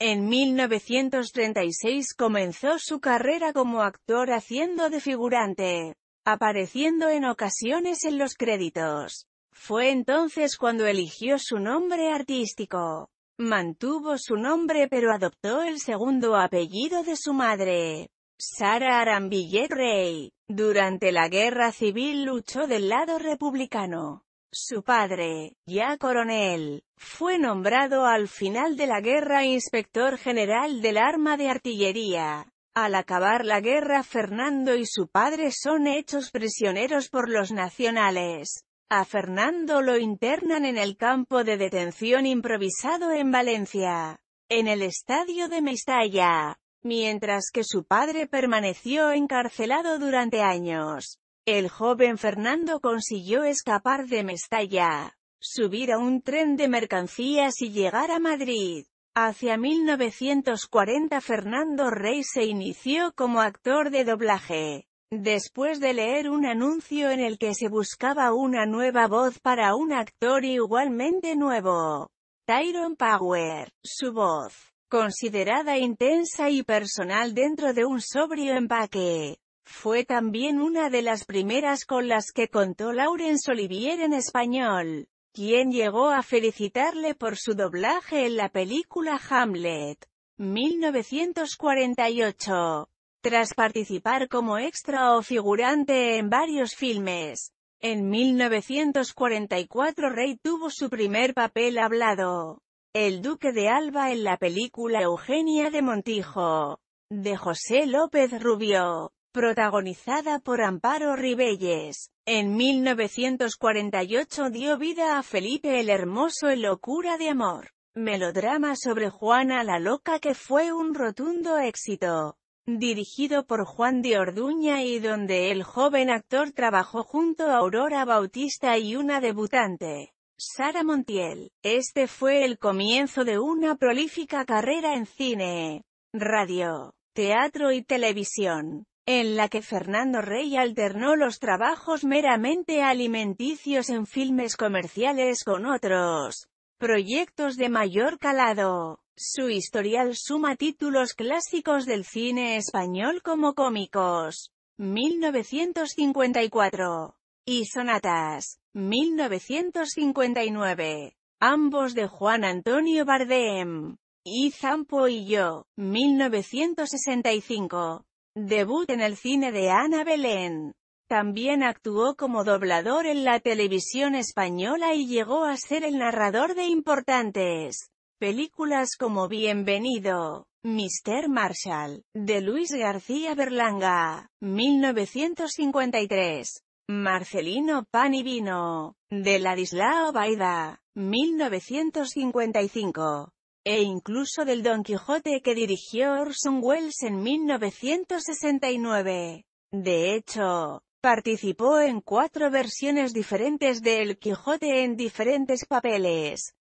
En 1936 comenzó su carrera como actor haciendo de figurante, apareciendo en ocasiones en los créditos. Fue entonces cuando eligió su nombre artístico. Mantuvo su nombre pero adoptó el segundo apellido de su madre, Sara Arambillet Rey. Durante la Guerra Civil luchó del lado republicano. Su padre, ya coronel, fue nombrado al final de la guerra inspector general del arma de artillería. Al acabar la guerra Fernando y su padre son hechos prisioneros por los nacionales. A Fernando lo internan en el campo de detención improvisado en Valencia, en el estadio de Mestalla, mientras que su padre permaneció encarcelado durante años. El joven Fernando consiguió escapar de Mestalla, subir a un tren de mercancías y llegar a Madrid. Hacia 1940 Fernando Rey se inició como actor de doblaje. Después de leer un anuncio en el que se buscaba una nueva voz para un actor igualmente nuevo, Tyron Power, su voz, considerada intensa y personal dentro de un sobrio empaque, fue también una de las primeras con las que contó Laurence Olivier en español, quien llegó a felicitarle por su doblaje en la película Hamlet, 1948. Tras participar como extra o figurante en varios filmes, en 1944 Rey tuvo su primer papel hablado, el Duque de Alba en la película Eugenia de Montijo, de José López Rubio protagonizada por Amparo Ribelles. En 1948 dio vida a Felipe el Hermoso en Locura de Amor, melodrama sobre Juana la Loca que fue un rotundo éxito dirigido por Juan de Orduña y donde el joven actor trabajó junto a Aurora Bautista y una debutante, Sara Montiel. Este fue el comienzo de una prolífica carrera en cine, radio, teatro y televisión en la que Fernando Rey alternó los trabajos meramente alimenticios en filmes comerciales con otros proyectos de mayor calado. Su historial suma títulos clásicos del cine español como Cómicos, 1954, y Sonatas, 1959, ambos de Juan Antonio Bardem, y Zampo y yo, 1965. Debut en el cine de Ana Belén. También actuó como doblador en la televisión española y llegó a ser el narrador de importantes películas como Bienvenido, Mr. Marshall, de Luis García Berlanga, 1953, Marcelino Pan y Vino, de Ladislao Baida, 1955 e incluso del Don Quijote que dirigió Orson Welles en 1969. De hecho, participó en cuatro versiones diferentes de El Quijote en diferentes papeles.